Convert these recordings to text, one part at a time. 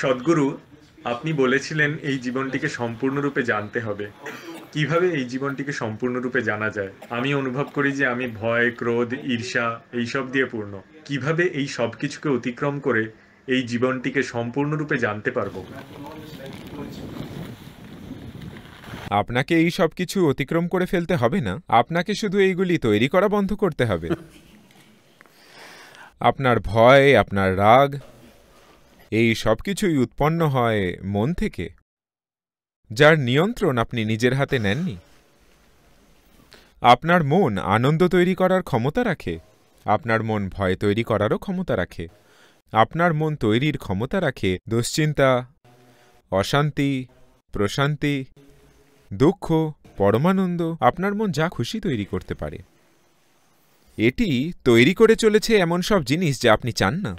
সদ্গুরু আপনি বলেছিলেন এই জীবনটিকে সম্পূর্ণরূপে জানতে হবে কিভাবে এই জীবনটিকে সম্পূর্ণরূপে জানা যায় আমি অনুভব করি যে আমি ভয় ক্রোধ ঈর্ষা এইসব দিয়ে পূর্ণ কিভাবে এই সব কিছুকে অতিক্রম করে এই জীবনটিকে সম্পূর্ণরূপে জানতে পারব আপনাকে এই সব কিছু অতিক্রম করে ফেলতে হবে না আপনাকে শুধু এইগুলি তৈরি করা বন্ধ করতে হবে আপনার ভয় আপনার রাগ এই সব কিছুই উৎপন্ন হয় মন থেকে যার নিয়ন্ত্রণ আপনি নিজের হাতে নেননি আপনার মন আনন্দ তৈরি করার ক্ষমতা রাখে আপনার মন ভয় তৈরি করারও ক্ষমতা রাখে আপনার মন তৈরির ক্ষমতা রাখে দুশ্চিন্তা অশান্তি প্রশান্তি দুঃখ পরমানন্দ আপনার মন যা খুশি তৈরি করতে পারে এটি তৈরি করে চলেছে এমন সব জিনিস যা আপনি চান না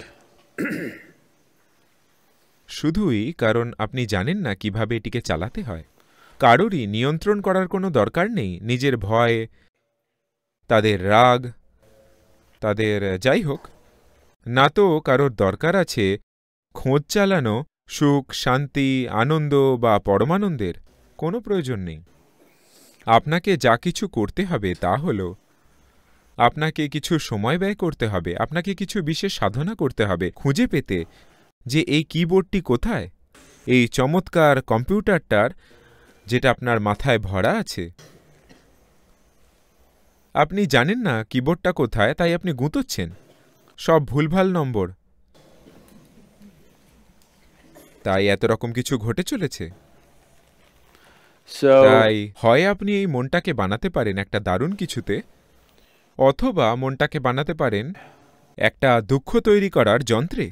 শুধুই কারণ আপনি জানেন না কিভাবে এটিকে চালাতে হয় কারোরই নিয়ন্ত্রণ করার কোনো দরকার নেই নিজের ভয় তাদের রাগ তাদের যাই হোক না তো কারোর দরকার আছে খোঁজ চালানো সুখ শান্তি আনন্দ বা পরমানন্দের কোনো প্রয়োজন নেই আপনাকে যা কিছু করতে হবে তা হল আপনাকে কিছু সময় ব্যয় করতে হবে আপনাকে কিছু বিশেষ সাধনা করতে হবে খুঁজে পেতে যে এই কিবোর্ডটি কোথায় এই চমৎকার কম্পিউটারটার যেটা আপনার মাথায় ভরা আছে আপনি জানেন না কিবোর্ডটা কোথায় তাই আপনি গুঁতোচ্ছেন সব ভুলভাল নম্বর তাই এত রকম কিছু ঘটে চলেছে তাই হয় আপনি এই মনটাকে বানাতে পারেন একটা দারুণ কিছুতে অথবা মনটাকে বানাতে পারেন একটা দুঃখ তৈরি করার যন্ত্রে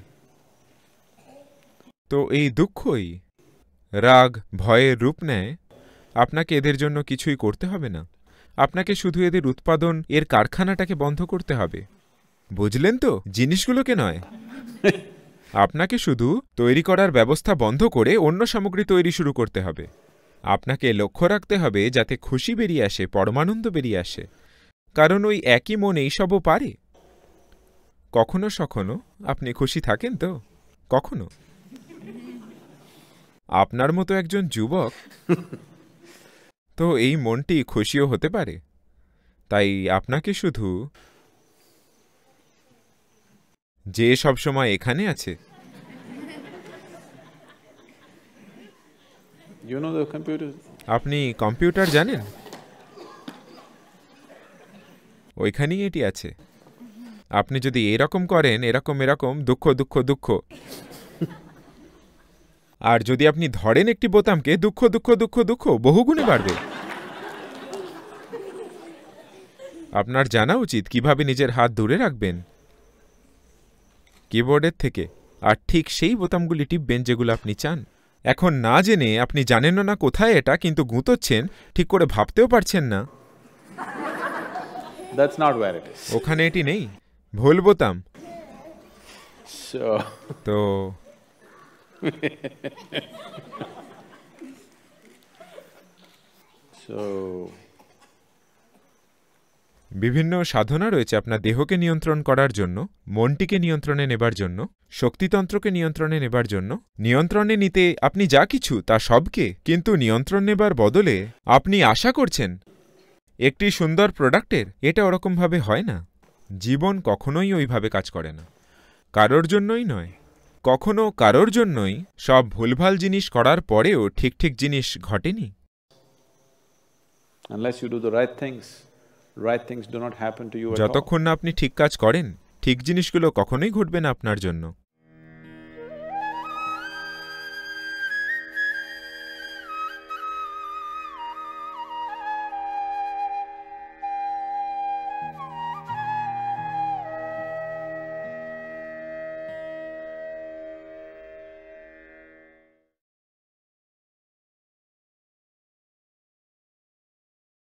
তো এই দুঃখই রাগ ভয়ের রূপ নেয় আপনাকে এদের জন্য কিছুই করতে হবে না আপনাকে শুধু এদের উৎপাদন এর কারখানাটাকে বন্ধ করতে হবে বুঝলেন তো জিনিসগুলোকে নয় আপনাকে শুধু তৈরি করার ব্যবস্থা বন্ধ করে অন্য সামগ্রী তৈরি শুরু করতে হবে আপনাকে লক্ষ্য রাখতে হবে যাতে খুশি বেরিয়ে আসে পরমানন্দ বেরিয়ে আসে কারণ ওই একই মন এইসবও পারে কখনো সখনো আপনি খুশি থাকেন তো কখনো আপনার মতো একজন যুবক তো এই মনটি খুশিও হতে পারে তাই আপনাকে শুধু যে সব সময় এখানে আছে আপনি কম্পিউটার জানেন ওইখানেই এটি আছে আপনি যদি এরকম করেন এরকম এরকম দুঃখ দুঃখ দুঃখ আর যদি আপনি ধরেন একটি বোতামকে দুঃখ দুঃখ দুঃখ দুঃখ বহুগুণে বাড়বে আপনার জানা উচিত কিভাবে নিজের হাত দূরে রাখবেন কিবোর্ডের থেকে আর ঠিক সেই বোতামগুলি টিপবেন যেগুলো আপনি চান এখন না জেনে আপনি জানেন না কোথায় এটা কিন্তু গুঁতোচ্ছেন ঠিক করে ভাবতেও পারছেন না ওখানে এটি নেই ভুল বোতাম তো বিভিন্ন সাধনা রয়েছে আপনার দেহকে নিয়ন্ত্রণ করার জন্য মনটিকে নিয়ন্ত্রণে নেবার জন্য শক্তিতন্ত্রকে নিয়ন্ত্রণে নেবার জন্য নিয়ন্ত্রণে নিতে আপনি যা কিছু তা সবকে কিন্তু নিয়ন্ত্রণ নেবার বদলে আপনি আশা করছেন একটি সুন্দর প্রোডাক্টের এটা ওরকমভাবে হয় না জীবন কখনোই ওইভাবে কাজ করে না কারোর জন্যই নয় কখনো কারোর জন্যই সব ভুলভাল জিনিস করার পরেও ঠিক ঠিক জিনিস ঘটেনি যতক্ষণ না আপনি ঠিক কাজ করেন ঠিক জিনিসগুলো কখনোই ঘটবে না আপনার জন্য